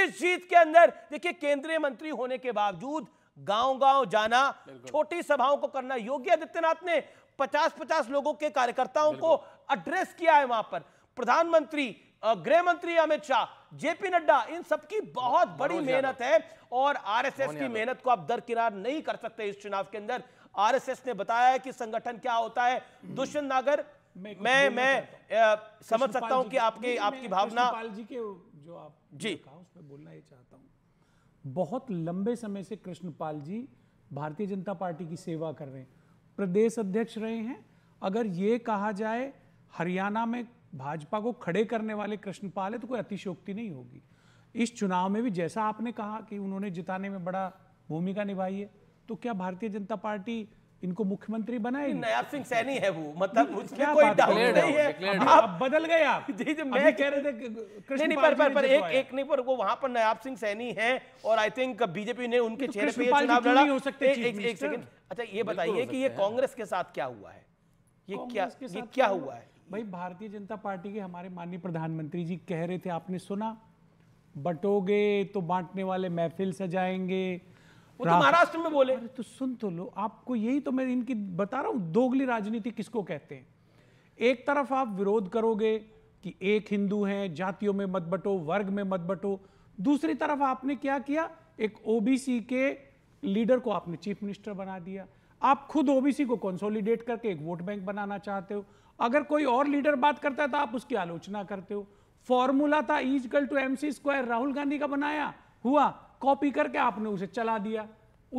इस जीत के अंदर देखिए केंद्रीय मंत्री होने के बावजूद गांव गांव जाना छोटी सभाओं को करना योगी आदित्यनाथ ने पचास पचास लोगों के कार्यकर्ताओं को एड्रेस किया है वहां पर प्रधानमंत्री गृह मंत्री अमित शाह जेपी नड्डा इन सबकी बहुत बड़ी मेहनत है और आरएसएस की मेहनत को आप दरकिनार नहीं कर सकते इस चुनाव के अंदर आरएसएस ने बताया है कि संगठन क्या होता है हम्म। दुष्यंत नागर मैं मैं, समझ सकता हूं कि आपकी आपकी भावना जी के जो आप जी बोलना ये चाहता हूँ बहुत लंबे समय से कृष्णपाल जी भारतीय जनता पार्टी की सेवा कर रहे हैं प्रदेश अध्यक्ष रहे हैं अगर ये कहा जाए हरियाणा में भाजपा को खड़े करने वाले कृष्णपाल है तो कोई अतिशोक्ति नहीं होगी इस चुनाव में भी जैसा आपने कहा कि उन्होंने जिताने में बड़ा भूमिका निभाई है तो क्या भारतीय जनता पार्टी इनको मुख्यमंत्री बनाए नयाब सिंह सैनी है वो मतलब उसके कोई डाउट नहीं है आप बदल गए आप जी जी मैं कह रहे थे कृष्ण नहीं पर पर, पर एक एक नहीं पर वो वहां पर नयाब सिंह सैनी है और आई थिंक बीजेपी ने उनके तो चेहरे पे चुनाव लड़ा हो सकते एक सेकंड अच्छा ये बताइए कि ये कांग्रेस के साथ क्या हुआ है ये क्या ये क्या हुआ है भाई भारतीय जनता पार्टी के हमारे माननीय प्रधानमंत्री जी कह रहे थे आपने सुना बटोगे तो बांटने वाले महफिल सजाएंगे वो तो महाराष्ट्र में बोले अरे तो सुन तो लो आपको यही तो मैं इनकी बता रहा हूं दोगली राजनीति किसको कहते हैं एक तरफ आप विरोध करोगे कि एक हिंदू है जातियों में मत बटो वर्ग में मत बटो दूसरी तरफ आपने क्या किया एक ओबीसी के लीडर को आपने चीफ मिनिस्टर बना दिया आप खुद ओबीसी को कंसोलिडेट करके एक वोट बैंक बनाना चाहते हो अगर कोई और लीडर बात करता है तो आप उसकी आलोचना करते हो फॉर्मूला था is equal two M square Rahul Gandhi का बनाया हुआ कॉपी करके आपने उसे चला दिया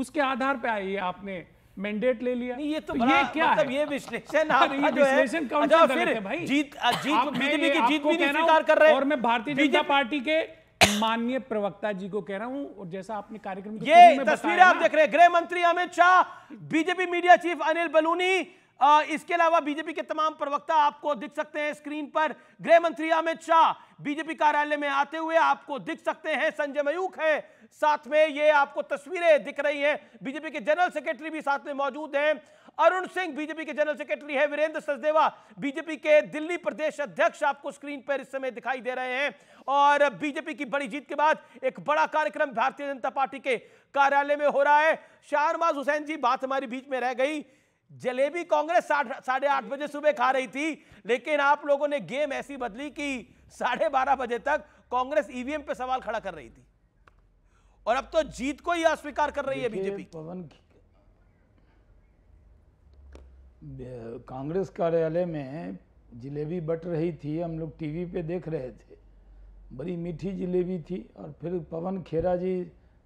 उसके आधार पे आइए आपने मैंडेट ले लिया नहीं ये तो, तो ये क्या मतलब है? ये विश्लेषण ये विश्लेषण कौन अच्छा, सा कर रहे भाई जीत जीत बीजेपी की जीत भी नहीं स्वीकार कर रहे हैं और मैं भारतीय जनता पार्टी के माननीय प्रवक्ता जी को कह रहा हूं और जैसा आपने कार्यक्रम ये तस्वीरें आप देख रहे हैं गृह मंत्री Amit Shah BJP media chief Anil Baluni इसके अलावा बीजेपी के तमाम प्रवक्ता आपको दिख सकते हैं स्क्रीन पर गृह मंत्री अमित शाह बीजेपी कार्यालय में आते हुए आपको दिख सकते हैं संजय मयूख है साथ में ये आपको तस्वीरें दिख रही हैं बीजेपी के जनरल सेक्रेटरी भी साथ में मौजूद हैं अरुण सिंह बीजेपी के जनरल सेक्रेटरी है वीरेंद्र सचदेवा बीजेपी के दिल्ली प्रदेश अध्यक्ष आपको स्क्रीन पर इस समय दिखाई दे रहे हैं और बीजेपी की बड़ी जीत के बाद एक बड़ा कार्यक्रम भारतीय जनता पार्टी के कार्यालय में हो रहा है शाहरमाज हुसैन जी बात हमारी बीच में रह गई जलेबी कांग्रेस साढ़े आठ बजे सुबह खा रही थी लेकिन आप लोगों ने गेम ऐसी बदली कि साढ़े बारह बजे तक कांग्रेस ईवीएम पे सवाल खड़ा कर रही थी और अब तो जीत को ही अस्वीकार कर रही है बीजेपी पवन कांग्रेस कार्यालय में जलेबी बट रही थी हम लोग टीवी पे देख रहे थे बड़ी मीठी जलेबी थी और फिर पवन खेरा जी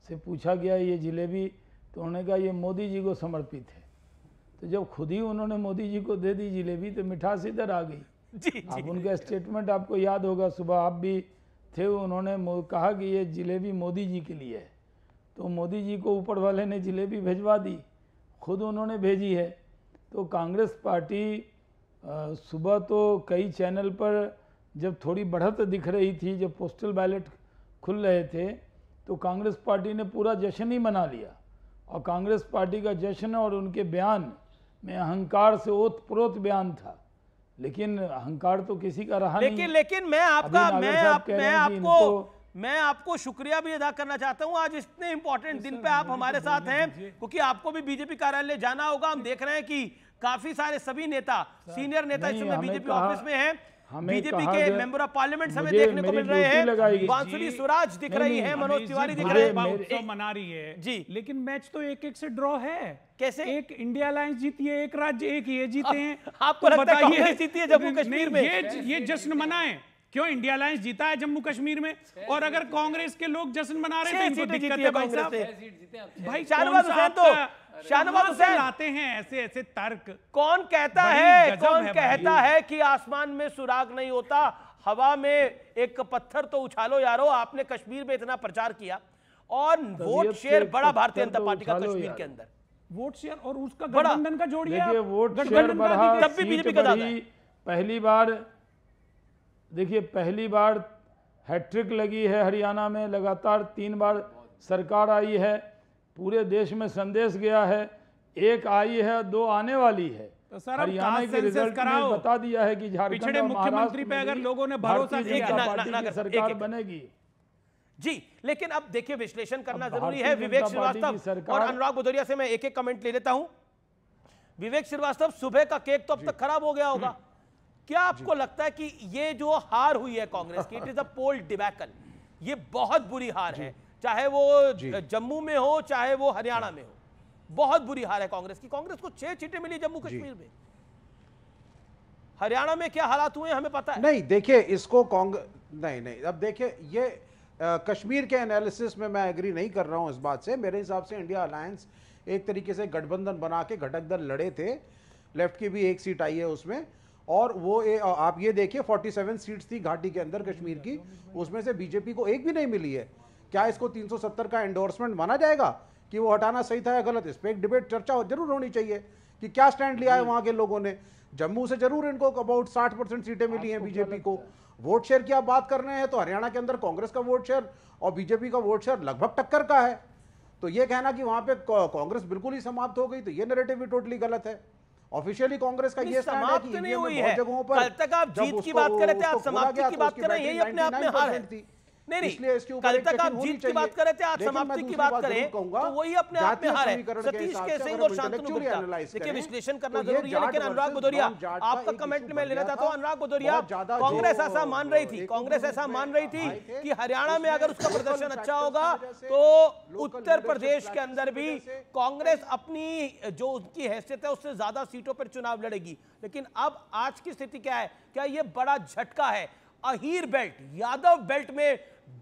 से पूछा गया ये जलेबी तो उन्होंने कहा ये मोदी जी को समर्पित है तो जब खुद ही उन्होंने मोदी जी को दे दी जिलेबी तो मिठास इधर आ गई जी, आप जी, उनका स्टेटमेंट आपको याद होगा सुबह आप भी थे उन्होंने कहा कि ये जिलेबी मोदी जी के लिए है तो मोदी जी को ऊपर वाले ने जिलेबी भेजवा दी खुद उन्होंने भेजी है तो कांग्रेस पार्टी सुबह तो कई चैनल पर जब थोड़ी बढ़त दिख रही थी जब पोस्टल बैलेट खुल रहे थे तो कांग्रेस पार्टी ने पूरा जश्न ही मना लिया और कांग्रेस पार्टी का जश्न और उनके बयान में अहंकार से ओतप्रोत बयान था लेकिन अहंकार तो किसी का रहा लेकिन नहीं। लेकिन मैं आपका मैं आप, मैं आपको मैं आपको शुक्रिया भी अदा करना चाहता हूं आज इतने इंपॉर्टेंट दिन पे आप हमारे तो साथ हैं क्योंकि आपको भी बीजेपी कार्यालय जाना होगा हम देख रहे हैं कि काफी सारे सभी नेता सीनियर नेता इस समय बीजेपी ऑफिस में हैं बीजेपी के मेंबर ऑफ पार्लियामेंट हमें देखने को मिल रहे हैं बांसुरी स्वराज दिख रही है मनोज तिवारी दिख रहे हैं मना रही है जी लेकिन मैच तो एक एक से ड्रॉ है कैसे एक इंडिया अलायंस जीती है एक राज्य एक ये जीते हैं आपको लगता है जीती है जम्मू कश्मीर में ये जश्न मनाए क्यों इंडिया अलायंस जीता है जम्मू कश्मीर में और अगर कांग्रेस के लोग जश्न मना रहे हैं इनको दिक्कत है भाई साहब भाई शाहनवाज हुसैन तो शाहनवाज हुसैन आते हैं ऐसे ऐसे तर्क कौन कहता है कौन कहता है कि आसमान में सुराग नहीं होता हवा में एक पत्थर तो उछालो यारो आपने कश्मीर में इतना प्रचार किया और वोट शेयर बड़ा तो भारतीय जनता पार्टी का कश्मीर के अंदर वोट शेयर और उसका गठबंधन का जोड़िए वोट शेयर बढ़ा बीजेपी का पहली बार देखिए पहली बार हैट्रिक लगी है हरियाणा में लगातार तीन बार सरकार आई है पूरे देश में संदेश गया है एक आई है दो आने वाली है तो सर हरियाणा के रिजल्ट में बता दिया है कि झारखंड मुख्यमंत्री पे अगर लोगों ने भरोसा एक ना, ना, ना, सरकार एक, बनेगी जी लेकिन अब देखिए विश्लेषण करना जरूरी है विवेक श्रीवास्तव और अनुराग भदौरिया से मैं एक एक कमेंट ले लेता हूं विवेक श्रीवास्तव सुबह का केक तो अब तक खराब हो गया होगा क्या आपको लगता है कि ये जो हार हुई है कांग्रेस की it is a poll debacle ये बहुत बुरी हार है चाहे वो जम्मू में हो चाहे वो हरियाणा में हो बहुत बुरी हार है कांग्रेस की कांग्रेस को छह सीटें मिली जम्मू कश्मीर में हरियाणा में क्या हालात हुए हमें पता है नहीं देखिए इसको कांग्रेस नहीं नहीं अब देखिए ये आ, कश्मीर के एनालिसिस में मैं एग्री नहीं कर रहा हूँ इस बात से मेरे हिसाब से इंडिया अलायंस एक तरीके से गठबंधन बना के घटक दल लड़े थे लेफ्ट की भी एक सीट आई है उसमें और वो ए, आप ये देखिए 47 सीट्स थी घाटी के अंदर कश्मीर की उसमें से बीजेपी को एक भी नहीं मिली है क्या इसको 370 का एंडोर्समेंट माना जाएगा कि वो हटाना सही था या गलत इस पर एक डिबेट चर्चा जरूर होनी चाहिए कि क्या स्टैंड लिया है वहाँ के लोगों ने जम्मू से जरूर इनको अबाउट साठ परसेंट सीटें मिली हैं बीजेपी को वोट शेयर की आप बात कर रहे हैं तो हरियाणा के अंदर कांग्रेस का वोट शेयर और बीजेपी का वोट शेयर लगभग टक्कर का है तो ये कहना कि वहाँ पे कांग्रेस बिल्कुल ही समाप्त हो गई तो ये नेरेटिव भी टोटली गलत है ऑफिशियली कांग्रेस का ये समाप्त नहीं हुई है कल तक आप जीत की बात कर रहे थे आप समाप्ति की तो बात कर रहे हैं यही अपने आप में हार है नहीं नहीं इसके कल तक आप जीत की बात कर रहे थे आज समाप्ति की बात करें तो वही अपने आप में हार है सतीश के सिंह और शांतनु गुप्ता देखिए विश्लेषण करना तो जरूरी है लेकिन अनुराग भदौरिया आपका कमेंट में लेना चाहता तो हूँ अनुराग भदौरिया कांग्रेस ऐसा मान रही थी कांग्रेस ऐसा मान रही थी कि हरियाणा में अगर उसका प्रदर्शन अच्छा होगा तो उत्तर प्रदेश के अंदर भी कांग्रेस अपनी जो उनकी हैसियत है उससे ज्यादा सीटों पर चुनाव लड़ेगी लेकिन अब आज की स्थिति क्या है क्या यह बड़ा झटका है अहीर बेल्ट यादव बेल्ट में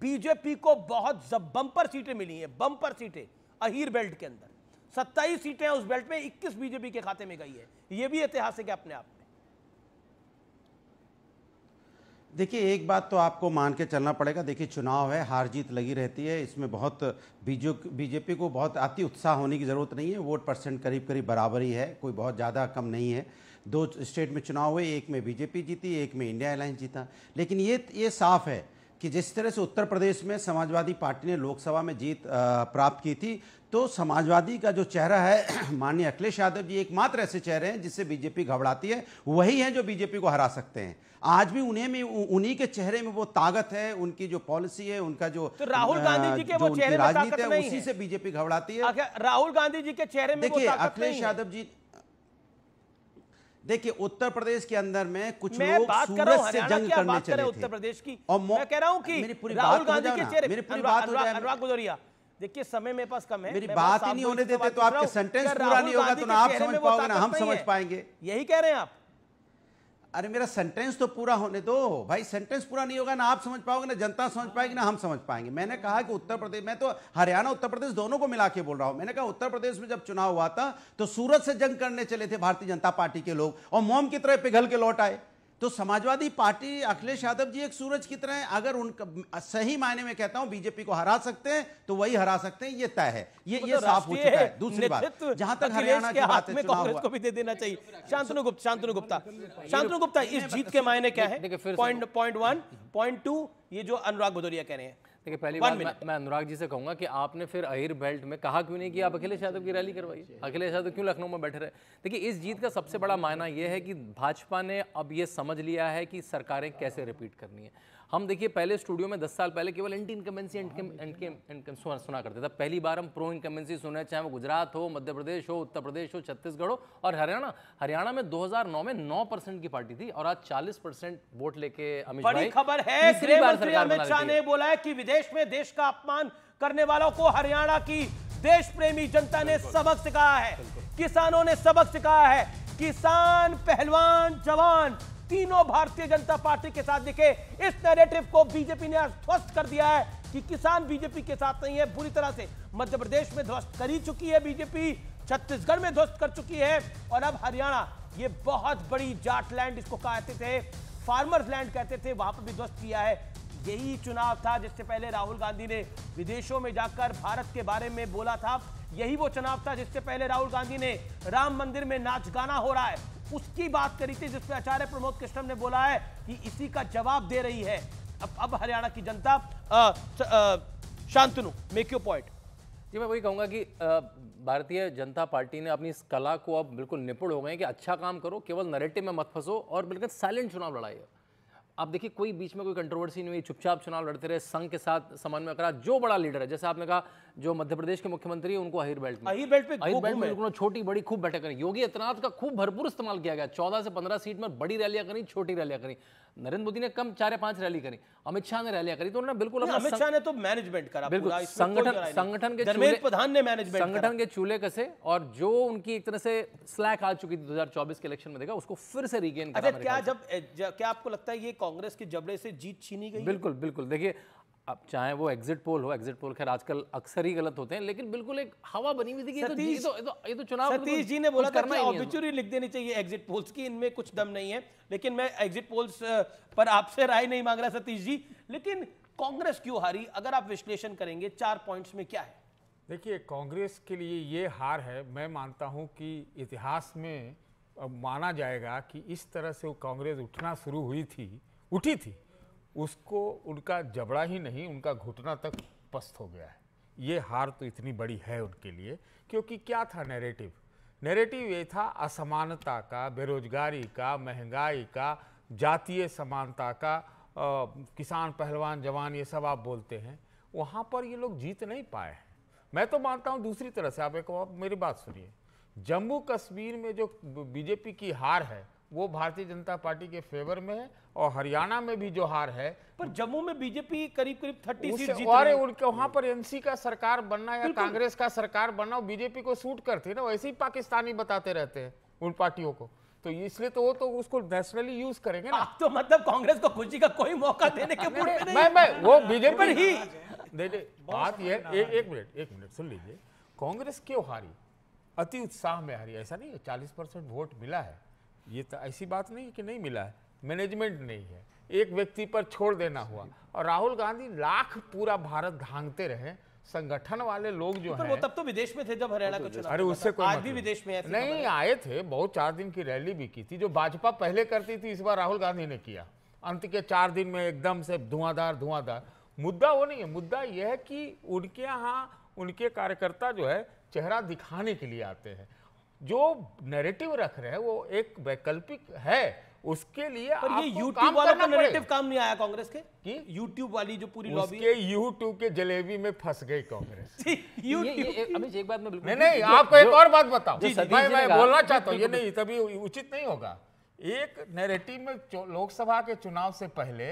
बीजेपी को बहुत बंपर सीटें मिली हैं बंपर सीटें अहीर बेल्ट के अंदर सत्ताईस सीटें उस बेल्ट में इक्कीस बीजेपी के खाते में गई है यह भी ऐतिहासिक है अपने आप में देखिए एक बात तो आपको मान के चलना पड़ेगा देखिए चुनाव है हार जीत लगी रहती है इसमें बहुत बीजेपी को बहुत अति उत्साह होने की ज़रूरत नहीं है वोट परसेंट करीब करीब बराबर ही है कोई बहुत ज़्यादा कम नहीं है दो स्टेट में चुनाव हुए एक में बीजेपी जीती एक में इंडिया अलायंस जीता लेकिन ये ये साफ है कि जिस तरह से उत्तर प्रदेश में समाजवादी पार्टी ने लोकसभा में जीत प्राप्त की थी तो समाजवादी का जो चेहरा है माननीय अखिलेश यादव जी एकमात्र ऐसे चेहरे हैं जिससे बीजेपी घबराती है वही हैं जो बीजेपी को हरा सकते हैं आज भी उन्हें में उन्हीं के चेहरे में वो ताकत है उनकी जो पॉलिसी है उनका जो तो राहुल गांधी जी के वो चेहरे राजनीति है उसी से बीजेपी घबराती है राहुल गांधी जी के चेहरे में देखिए अखिलेश यादव जी देखिए उत्तर प्रदेश के अंदर में कुछ लोग सूरत से जंग करने चले थे उत्तर प्रदेश की और मैं कह रहा हूं कि मेरी पूरी राहुल गांधी के चेहरे मेरी पूरी बात हो जाए अनुराग भदौरिया देखिए समय मेरे पास कम है मेरी बात ही नहीं होने देते तो आपके सेंटेंस पूरा नहीं होगा तो ना आप समझ पाओगे ना हम समझ पाएंगे यही कह रहे हैं आप अरे मेरा सेंटेंस तो पूरा होने दो भाई सेंटेंस पूरा नहीं होगा ना आप समझ पाओगे ना जनता समझ पाएगी ना हम समझ पाएंगे मैंने कहा कि उत्तर प्रदेश मैं तो हरियाणा उत्तर प्रदेश दोनों को मिला के बोल रहा हूं मैंने कहा उत्तर प्रदेश में जब चुनाव हुआ था तो सूरत से जंग करने चले थे भारतीय जनता पार्टी के लोग और मोम की तरह पिघल के लौट आए तो समाजवादी पार्टी अखिलेश यादव जी एक सूरज की तरह है अगर उनका सही मायने में कहता हूं बीजेपी को हरा सकते हैं तो वही हरा सकते हैं ये तय है ये ये तो साफ हो चुका है दूसरी बात जहां तक हरियाणा के हाथ में कांग्रेस को भी दे देना चाहिए शांतनु गुप्ता शांतनु गुप्ता शांतनु गुप्ता इस जीत के मायने क्या है point point one point two ये जो अनुराग भदौरिया कह रहे हैं देखिए पहली बार मैं, मैं अनुराग जी से कहूंगा कि आपने फिर अहिर बेल्ट में कहा क्यों नहीं कि आप अखिलेश यादव की रैली करवाई अखिलेश यादव क्यों लखनऊ में बैठे रहे देखिए इस जीत का सबसे बड़ा मायना यह है कि भाजपा ने अब ये समझ लिया है कि सरकारें कैसे रिपीट करनी है हम देखिए पहले स्टूडियो में दस साल पहले केवल एंटी इनकम्बेंसी इनकम सुना करते थे पहली बार हम प्रो इनकमेंसी सुने चाहे वो गुजरात हो मध्य प्रदेश हो उत्तर प्रदेश हो छत्तीसगढ़ हो और हरियाणा हरियाणा में 2009 में 9 परसेंट की पार्टी थी और आज 40 परसेंट वोट लेके अमित बड़ी खबर है अमित शाह ने बोला है कि विदेश में देश का अपमान करने वालों को हरियाणा की देश प्रेमी जनता ने सबक सिखाया है किसानों ने सबक सिखाया है किसान पहलवान जवान तीनों भारतीय जनता पार्टी के साथ दिखे इस नैरेटिव को बीजेपी ने ध्वस्त कर दिया है कि किसान बीजेपी के साथ नहीं है बुरी तरह से मध्य प्रदेश में ध्वस्त कर ही चुकी है बीजेपी छत्तीसगढ़ में ध्वस्त कर चुकी है और अब हरियाणा ये बहुत बड़ी जाट लैंड इसको कहते थे फार्मर्स लैंड कहते थे वहां पर भी ध्वस्त किया है यही चुनाव था जिससे पहले राहुल गांधी ने विदेशों में जाकर भारत के बारे में बोला था यही वो चुनाव था जिससे पहले राहुल गांधी ने राम मंदिर में नाच गाना हो रहा है उसकी बात करी थी जिसमें आचार्य प्रमोद कृष्णम ने बोला है कि इसी का जवाब दे रही है अब अब हरियाणा की जनता Shantanu make you point ji मैं वही कहूंगा कि भारतीय जनता पार्टी ने अपनी इस कला को अब बिल्कुल निपुण हो गए कि अच्छा काम करो केवल नरेटिव में मत फंसो और बिल्कुल साइलेंट चुनाव लड़ाई है आप देखिए कोई बीच में कोई कंट्रोवर्सी नहीं हुई चुपचाप चुनाव लड़ते रहे संघ के साथ समन्वय करा जो बड़ा लीडर है जैसे आपने कहा जो मध्य प्रदेश के मुख्यमंत्री है उनको अहिर बेल्ट में अहिर बेल्ट पे अहिर बेल्ट में उन्होंने छोटी बड़ी खूब बैठक करी योगी आदित्यनाथ का खूब भरपूर इस्तेमाल किया गया चौदह से पंद्रह सीट में बड़ी रैलियां करी छोटी रैलियां करी नरेंद्र मोदी ने कम चार या पांच रैली करी अमित शाह ने रैलियां करी तो उन्होंने बिल्कुल अमित शाह ने तो मैनेजमेंट करा बिल्कुल संगठन संगठन के चूल्हे प्रधान ने मैनेजमेंट संगठन के चूल्हे कसे और जो उनकी एक तरह से स्लैक आ चुकी थी चौबीस के इलेक्शन में देखा उसको फिर से रिगेन करा अच्छा, क्या जब क्या आपको लगता है ये कांग्रेस के जबड़े से जीत छीनी गई बिल्कुल बिल्कुल देखिए अब चाहे वो एग्जिट पोल हो एग्जिट पोल खैर आजकल अक्सर ही गलत होते हैं लेकिन बिल्कुल एक हवा बनी हुई थी कि ये तो, तो ये तो, ये तो चुनाव सतीश जी ने बोला करना कि लिख देनी चाहिए एग्जिट पोल्स की इनमें कुछ दम नहीं है लेकिन मैं एग्जिट पोल्स पर आपसे राय नहीं मांग रहा सतीश जी लेकिन कांग्रेस क्यों हारी अगर आप विश्लेषण करेंगे चार पॉइंट्स में क्या है देखिए कांग्रेस के लिए ये हार है मैं मानता हूँ कि इतिहास में माना जाएगा कि इस तरह से कांग्रेस उठना शुरू हुई थी उठी थी उसको उनका जबड़ा ही नहीं उनका घुटना तक पस्त हो गया है ये हार तो इतनी बड़ी है उनके लिए क्योंकि क्या था नैरेटिव नैरेटिव ये था असमानता का बेरोजगारी का महंगाई का जातीय समानता का आ, किसान पहलवान जवान ये सब आप बोलते हैं वहाँ पर ये लोग जीत नहीं पाए हैं मैं तो मानता हूँ दूसरी तरह से आप एक आप मेरी बात सुनिए जम्मू कश्मीर में जो बीजेपी की हार है वो भारतीय जनता पार्टी के फेवर में है और हरियाणा में भी जो हार है पर जम्मू में बीजेपी करीब करीब थर्टी सीट जीत उनके वहां पर एनसी का सरकार बनना या कांग्रेस का सरकार बनना बीजेपी को सूट करती है ना वैसे ही पाकिस्तानी बताते रहते हैं उन पार्टियों को तो इसलिए तो वो तो उसको नेशनली यूज करेंगे ना तो मतलब कांग्रेस को खुशी का कोई मौका देने के मूड में नहीं मैं वो बीजेपी ही बात ये एक मिनट एक मिनट सुन लीजिए कांग्रेस क्यों हारी अति उत्साह में हारी ऐसा नहीं है चालीस परसेंट वोट मिला है ये तो ऐसी बात नहीं कि नहीं मिला है मैनेजमेंट नहीं है एक व्यक्ति पर छोड़ देना हुआ और राहुल गांधी लाख पूरा भारत धांगते रहे संगठन वाले लोग जो हैं वो तब तो विदेश में थे जब हरियाणा का अरे उससे कोई आज मतलब भी विदेश में नहीं आए थे बहुत चार दिन की रैली भी की थी जो भाजपा पहले करती थी इस बार राहुल गांधी ने किया अंत के चार दिन में एकदम से धुआंधार धुआंधार मुद्दा वो नहीं है मुद्दा यह है कि उनके यहाँ उनके कार्यकर्ता जो है चेहरा दिखाने के लिए आते हैं जो नैरेटिव रख रहे हैं वो एक वैकल्पिक है उसके लिए पर ये यूट्यूब वाला का नैरेटिव तो काम नहीं आया कांग्रेस के कि YouTube वाली जो पूरी लॉबी उसके YouTube के जलेबी में फंस गई कांग्रेस यूट्यूब एक बात मैं बिल्कुल नहीं नहीं आपको एक और बात बताओ मैं मैं बोलना चाहता हूँ ये नहीं तभी उचित नहीं होगा एक नैरेटिव में लोकसभा के चुनाव से पहले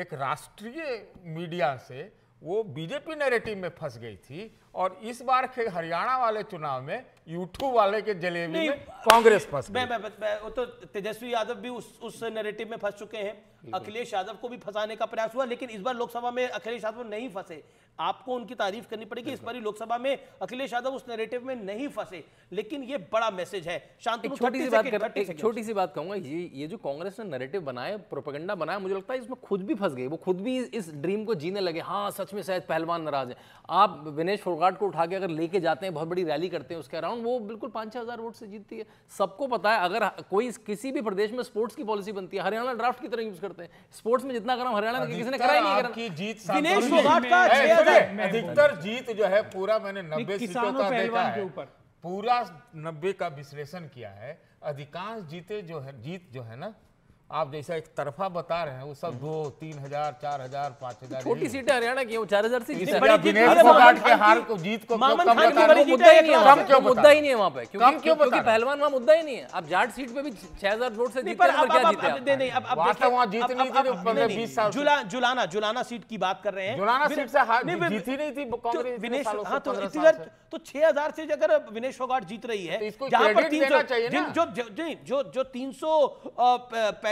एक राष्ट्रीय मीडिया से वो बीजेपी नैरेटिव में फंस गई थी और इस बार के हरियाणा वाले चुनाव में यूटू वाले के जलेबी में कांग्रेस फंस मैं, मैं, मैं, वो तो तेजस्वी यादव भी उस उस नैरेटिव में फंस चुके हैं अखिलेश यादव को भी फंसाने का प्रयास हुआ लेकिन इस बार लोकसभा में अखिलेश यादव नहीं फंसे आपको उनकी तारीफ करनी पड़ेगी इस बार लोकसभा में अखिलेश यादव उस नेरेटिव में नहीं फंसे लेकिन ये बड़ा मैसेज है शांति छोटी सी बात कर छोटी सी बात कहूंगा ये ये जो कांग्रेस ने नैरेटिव बनाया प्रोपेगेंडा बनाया मुझे लगता है इसमें खुद भी फंस गई वो खुद भी इस ड्रीम को जीने लगे हाँ सच में शायद पहलवान नाराज है आप विनेश फोरगाट को उठा के अगर लेके जाते हैं बहुत बड़ी रैली करते हैं उसके अराउंड वो बिल्कुल पाँच छः हज़ार वोट से जीतती है सबको पता है अगर कोई किसी भी प्रदेश में स्पोर्ट्स की पॉलिसी बनती है हरियाणा ड्राफ्ट की तरह यूज करते हैं स्पोर्ट्स में जितना कराम हरियाणा में किसी ने कराया नहीं करा विनेश फोगाट का अधिकतर जीत जो है पूरा मैंने नब्बे सीटों का देखा है पूरा नब्बे का विश्लेषण किया है अधिकांश जीते जो है जीत जो है ना आप जैसा एक तरफा बता रहे हैं वो सब दो तीन हजार चार हजार पांच हजार छोटी सीटें हरियाणा की चार हजार से जीत को मुद्दा ही नहीं है वहाँ पे क्योंकि पहलवान वहाँ मुद्दा ही नहीं है आप जाट सीट पे भी छह हजार वोट से जुलाना जुलाना सीट की बात कर रहे हैं जुलाना सीट से जीती नहीं थी तो कांग्रेस हाँ, तो तो छह हजार से अगर विनेश फोगाट जीत रही है तो जहाँ पर तीन सौ जो जो तीन सौ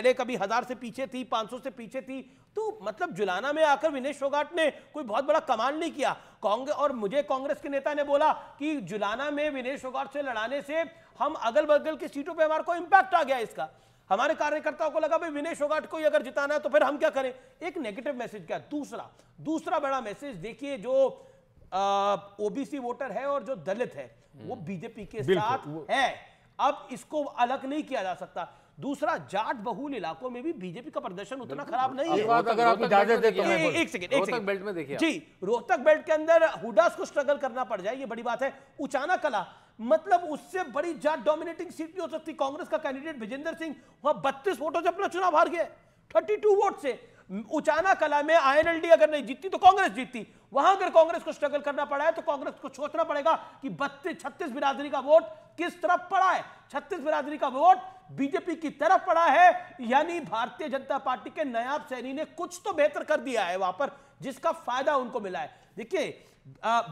पहले कभी हजार से पीछे थी 500 से पीछे थी तो मतलब जुलाना में आकर विनेश फोगाट ने कोई बहुत बड़ा कमाल नहीं किया कांग्रेस और मुझे कांग्रेस के नेता ने बोला कि जुलाना में विनेश फोगाट से लड़ाने से हम अगल बगल की सीटों पर हमारे को इम्पैक्ट आ गया इसका हमारे कार्यकर्ताओं को लगा भाई विनेश फोगाट को ही अगर जिताना है तो फिर हम क्या करें एक नेगेटिव मैसेज क्या दूसरा दूसरा बड़ा मैसेज देखिए जो ओबीसी वोटर है और जो दलित है वो बीजेपी हम्म। के साथ है अब इसको अलग नहीं किया जा सकता दूसरा जाट बहुल इलाकों में भी बीजेपी का प्रदर्शन उतना खराब नहीं है अगर आप इजाजत दें तो एक सेकंड एक सेकंड बेल्ट में देखिए जी रोहतक बेल्ट के अंदर हुडास को स्ट्रगल करना पड़ जाए ये बड़ी बात है उचाना कला मतलब उससे बड़ी जाट डोमिनेटिंग सीट भी हो सकती कांग्रेस का कैंडिडेट विजेंद्र सिंह वहां बत्तीस वोटों से अपना चुनाव हार गए थर्टी टू वोट से उचाना कला में आईएनएलडी अगर नहीं जीतती तो कांग्रेस जीतती वहां अगर कांग्रेस को स्ट्रगल करना पड़ा है तो कांग्रेस को सोचना पड़ेगा कि बत्तीस छत्तीस बिरादरी का वोट किस तरफ पड़ा है छत्तीस बिरादरी का वोट बीजेपी की तरफ पड़ा है यानी भारतीय जनता पार्टी के नयाब सैनी ने कुछ तो बेहतर कर दिया है वहां पर जिसका फायदा उनको मिला है देखिए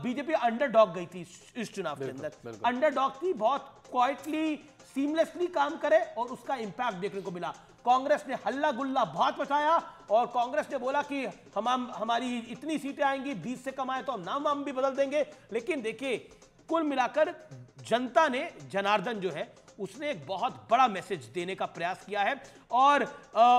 बीजेपी अंडरडॉग गई थी इस चुनाव के अंदर अंडरडॉग थी बहुत क्वाइटली सीमलेसली काम करे और उसका इंपैक्ट देखने को मिला कांग्रेस ने हल्ला गुल्ला बहुत बचाया और कांग्रेस ने बोला कि हम हमारी इतनी सीटें आएंगी बीस से कम आए तो हम नाम वाम भी बदल देंगे लेकिन देखिए कुल मिलाकर जनता ने जनार्दन जो है उसने एक बहुत बड़ा मैसेज देने का प्रयास किया है और आ,